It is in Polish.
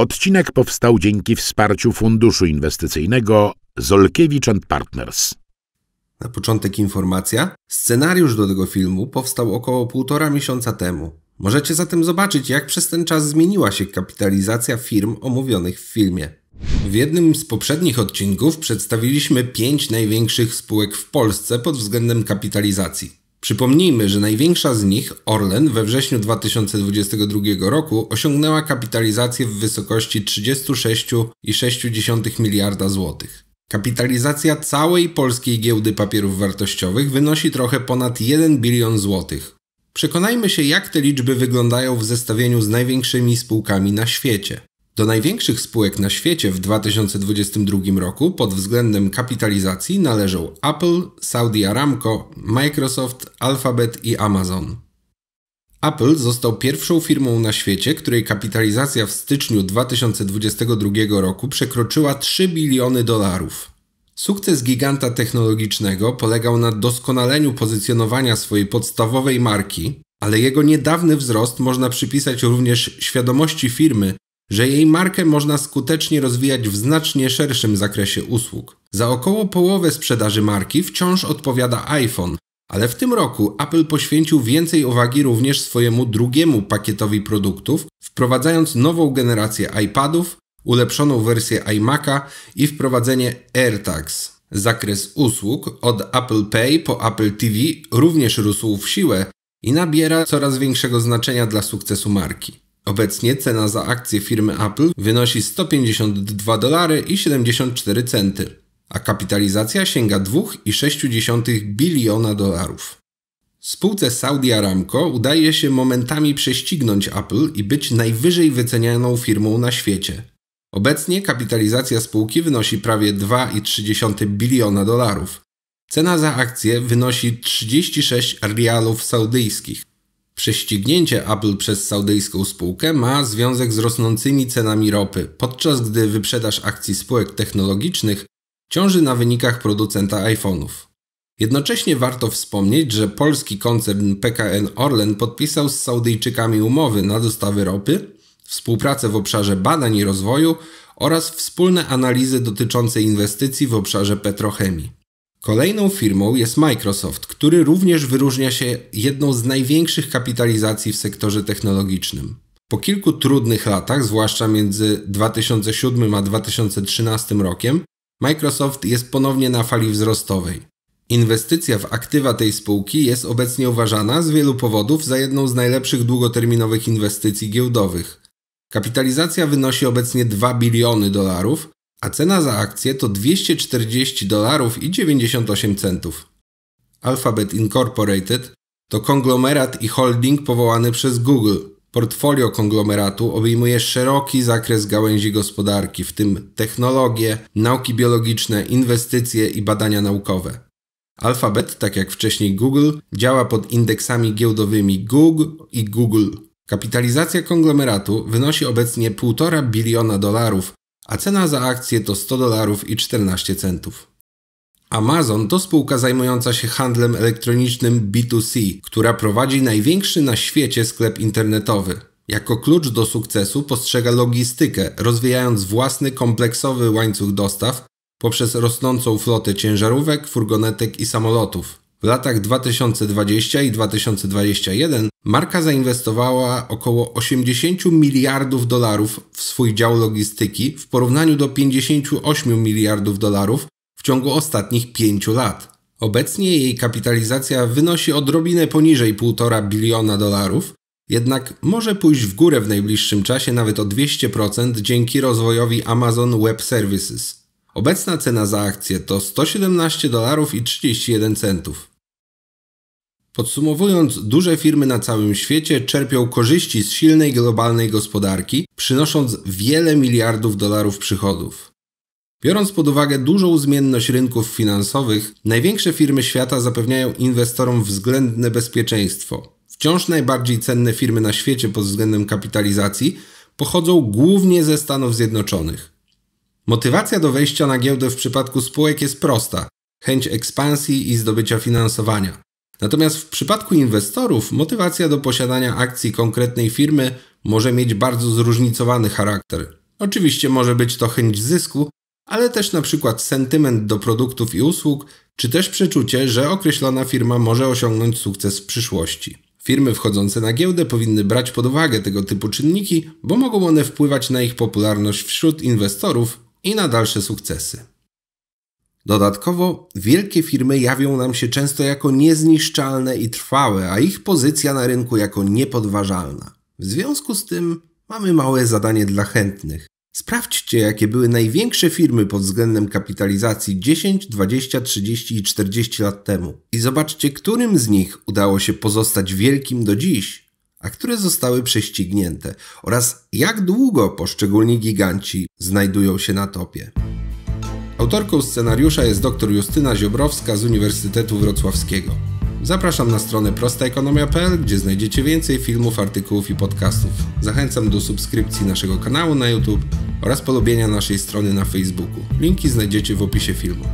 Odcinek powstał dzięki wsparciu Funduszu Inwestycyjnego Zolkiewicz Partners. Na początek informacja. Scenariusz do tego filmu powstał około półtora miesiąca temu. Możecie zatem zobaczyć, jak przez ten czas zmieniła się kapitalizacja firm omówionych w filmie. W jednym z poprzednich odcinków przedstawiliśmy pięć największych spółek w Polsce pod względem kapitalizacji. Przypomnijmy, że największa z nich, Orlen, we wrześniu 2022 roku osiągnęła kapitalizację w wysokości 36,6 miliarda złotych. Kapitalizacja całej polskiej giełdy papierów wartościowych wynosi trochę ponad 1 bilion złotych. Przekonajmy się, jak te liczby wyglądają w zestawieniu z największymi spółkami na świecie. Do największych spółek na świecie w 2022 roku pod względem kapitalizacji należą Apple, Saudi Aramco, Microsoft, Alphabet i Amazon. Apple został pierwszą firmą na świecie, której kapitalizacja w styczniu 2022 roku przekroczyła 3 biliony dolarów. Sukces giganta technologicznego polegał na doskonaleniu pozycjonowania swojej podstawowej marki, ale jego niedawny wzrost można przypisać również świadomości firmy, że jej markę można skutecznie rozwijać w znacznie szerszym zakresie usług. Za około połowę sprzedaży marki wciąż odpowiada iPhone, ale w tym roku Apple poświęcił więcej uwagi również swojemu drugiemu pakietowi produktów, wprowadzając nową generację iPadów, ulepszoną wersję iMac'a i wprowadzenie AirTags. Zakres usług od Apple Pay po Apple TV również rósł w siłę i nabiera coraz większego znaczenia dla sukcesu marki. Obecnie cena za akcję firmy Apple wynosi 152 dolary i 74 centy, a kapitalizacja sięga 2,6 biliona dolarów. Spółce Saudi Aramco udaje się momentami prześcignąć Apple i być najwyżej wycenianą firmą na świecie. Obecnie kapitalizacja spółki wynosi prawie 2,3 biliona dolarów. Cena za akcję wynosi 36 rialów saudyjskich, Prześcignięcie Apple przez saudyjską spółkę ma związek z rosnącymi cenami ropy, podczas gdy wyprzedaż akcji spółek technologicznych ciąży na wynikach producenta iPhone'ów. Jednocześnie warto wspomnieć, że polski koncern PKN Orlen podpisał z Saudyjczykami umowy na dostawy ropy, współpracę w obszarze badań i rozwoju oraz wspólne analizy dotyczące inwestycji w obszarze petrochemii. Kolejną firmą jest Microsoft, który również wyróżnia się jedną z największych kapitalizacji w sektorze technologicznym. Po kilku trudnych latach, zwłaszcza między 2007 a 2013 rokiem, Microsoft jest ponownie na fali wzrostowej. Inwestycja w aktywa tej spółki jest obecnie uważana z wielu powodów za jedną z najlepszych długoterminowych inwestycji giełdowych. Kapitalizacja wynosi obecnie 2 biliony dolarów, a cena za akcję to 240 dolarów i 98 centów. Alphabet Incorporated to konglomerat i holding powołany przez Google. Portfolio konglomeratu obejmuje szeroki zakres gałęzi gospodarki, w tym technologie, nauki biologiczne, inwestycje i badania naukowe. Alphabet, tak jak wcześniej Google, działa pod indeksami giełdowymi Google i Google. Kapitalizacja konglomeratu wynosi obecnie 1,5 biliona dolarów, a cena za akcję to 100 dolarów i 14 centów. Amazon to spółka zajmująca się handlem elektronicznym B2C, która prowadzi największy na świecie sklep internetowy. Jako klucz do sukcesu postrzega logistykę, rozwijając własny kompleksowy łańcuch dostaw poprzez rosnącą flotę ciężarówek, furgonetek i samolotów. W latach 2020 i 2021 marka zainwestowała około 80 miliardów dolarów w swój dział logistyki w porównaniu do 58 miliardów dolarów w ciągu ostatnich 5 lat. Obecnie jej kapitalizacja wynosi odrobinę poniżej 1,5 biliona dolarów, jednak może pójść w górę w najbliższym czasie nawet o 200% dzięki rozwojowi Amazon Web Services. Obecna cena za akcję to 117 dolarów i 31 centów. Podsumowując, duże firmy na całym świecie czerpią korzyści z silnej globalnej gospodarki, przynosząc wiele miliardów dolarów przychodów. Biorąc pod uwagę dużą zmienność rynków finansowych, największe firmy świata zapewniają inwestorom względne bezpieczeństwo. Wciąż najbardziej cenne firmy na świecie pod względem kapitalizacji pochodzą głównie ze Stanów Zjednoczonych. Motywacja do wejścia na giełdę w przypadku spółek jest prosta: chęć ekspansji i zdobycia finansowania. Natomiast w przypadku inwestorów motywacja do posiadania akcji konkretnej firmy może mieć bardzo zróżnicowany charakter. Oczywiście może być to chęć zysku, ale też na przykład sentyment do produktów i usług, czy też przeczucie, że określona firma może osiągnąć sukces w przyszłości. Firmy wchodzące na giełdę powinny brać pod uwagę tego typu czynniki, bo mogą one wpływać na ich popularność wśród inwestorów i na dalsze sukcesy. Dodatkowo wielkie firmy jawią nam się często jako niezniszczalne i trwałe, a ich pozycja na rynku jako niepodważalna. W związku z tym mamy małe zadanie dla chętnych. Sprawdźcie, jakie były największe firmy pod względem kapitalizacji 10, 20, 30 i 40 lat temu i zobaczcie, którym z nich udało się pozostać wielkim do dziś, a które zostały prześcignięte oraz jak długo poszczególni giganci znajdują się na topie. Autorką scenariusza jest dr Justyna Ziobrowska z Uniwersytetu Wrocławskiego. Zapraszam na stronę prostaekonomia.pl, gdzie znajdziecie więcej filmów, artykułów i podcastów. Zachęcam do subskrypcji naszego kanału na YouTube oraz polubienia naszej strony na Facebooku. Linki znajdziecie w opisie filmu.